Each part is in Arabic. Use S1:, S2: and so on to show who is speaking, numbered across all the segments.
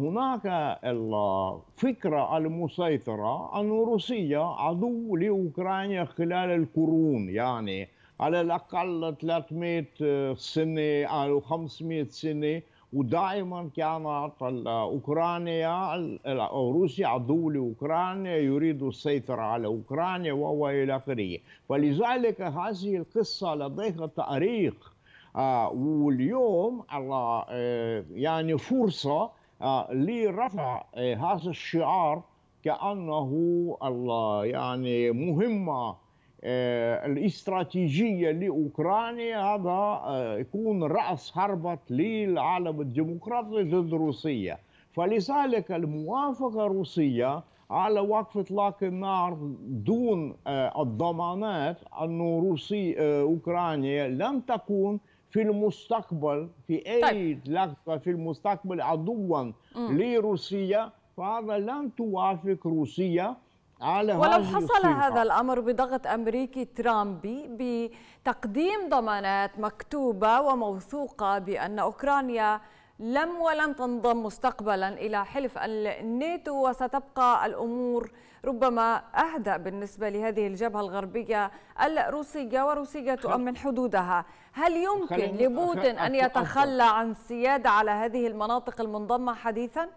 S1: هناك الفكرة المسيطرة أن روسيا عدو لأوكرانيا خلال القرون يعني على الأقل 300 سنة أو 500 سنة ودائما كانت أوكرانيا أو روسيا عدو لأوكرانيا يريد السيطرة على أوكرانيا وإلى آخره فلذلك هذه القصة لديها تاريخ آه، واليوم آه، يعني فرصة آه، لرفع آه، هذا الشعار كأنه الله يعني مهمة آه، الاستراتيجية لأوكرانيا هذا يكون رأس حربه للعالم الديمقراطي ضد روسيا فلذلك الموافقة الروسية على وقف اطلاق النار دون الضمانات أن روسي اوكرانيا لن تكون في المستقبل في طيب. أي طيب. لحظة في المستقبل عدوا لروسيا فهذا لن توافق روسيا على ولو حصل الصيحة. هذا
S2: الأمر بضغط أمريكي ترامبي بتقديم ضمانات مكتوبة وموثوقة بأن أوكرانيا لم ولن تنضم مستقبلا إلى حلف الناتو وستبقى الأمور ربما أهدأ بالنسبة لهذه الجبهة الغربية الروسية وروسيا تؤمن حدودها هل يمكن لبوتين أن يتخلى عن السيادة على هذه المناطق المنضمة حديثا؟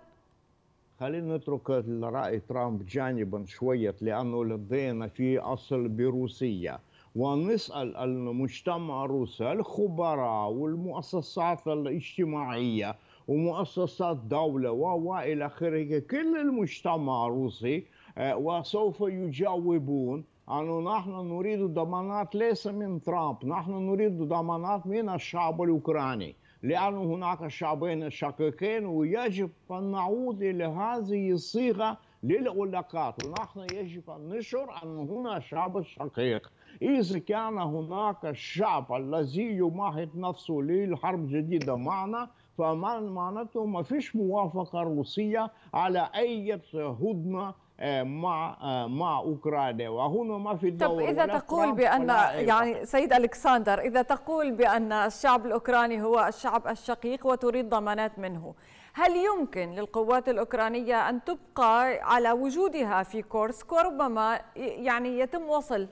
S1: خلينا نترك رأي ترامب جانبا شوية لأنه لدينا في أصل بروسيا ونسأل المجتمع الروسي الخبراء والمؤسسات الاجتماعية ومؤسسات دولة وإلى آخره كل المجتمع الروسي آه، وسوف يجاوبون أنه نحن نريد ضمانات ليس من ترامب نحن نريد ضمانات من الشعب الأوكراني لأن هناك شعبين شقيقين ويجب أن نعود إلى هذه الصيغة للعلاقات ونحن يجب أن نشعر أن هنا شعب شقيق إذا كان هناك الشعب الذي يمهد نفسه للحرب جديدة معنا فما معناته ما فيش موافقة روسية على أي هدنة آه، مع آه، مع اوكرانيا وهنا ما في دور طب اذا تقول بان يعني
S2: سيد الكسندر اذا تقول بان الشعب الاوكراني هو الشعب الشقيق وتريد ضمانات منه هل يمكن للقوات الأوكرانية أن تبقى على وجودها في كورسك وربما يعني يتم وصل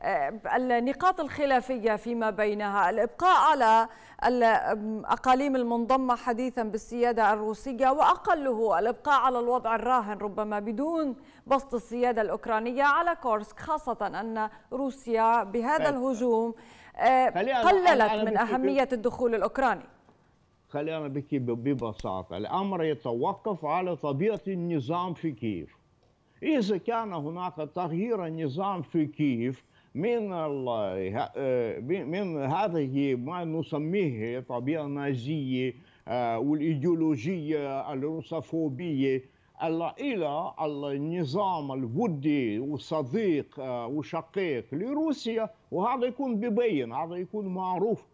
S2: آه، النقاط الخلافية فيما بينها الإبقاء على الأقاليم المنضمة حديثا بالسيادة الروسية وأقله الإبقاء على الوضع الراهن ربما بدون بسط السيادة الأوكرانية على كورسك خاصة أن روسيا بهذا طيب. الهجوم آه، قللت من أهمية
S1: الدخول الأوكراني خلينا بكي ببساطة الأمر يتوقف على طبيعة النظام في كيف إذا كان هناك تغيير النظام في كيف من آه، من هذه ما نسميه طبيعة نازية آه، والإيديولوجية الروسوفوبية إلى النظام الودي وصديق آه، وشقيق لروسيا وهذا يكون ببين هذا يكون معروف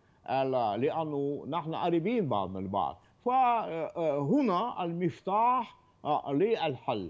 S1: لأنه نحن قريبين بعضنا من فهنا المفتاح آه، للحل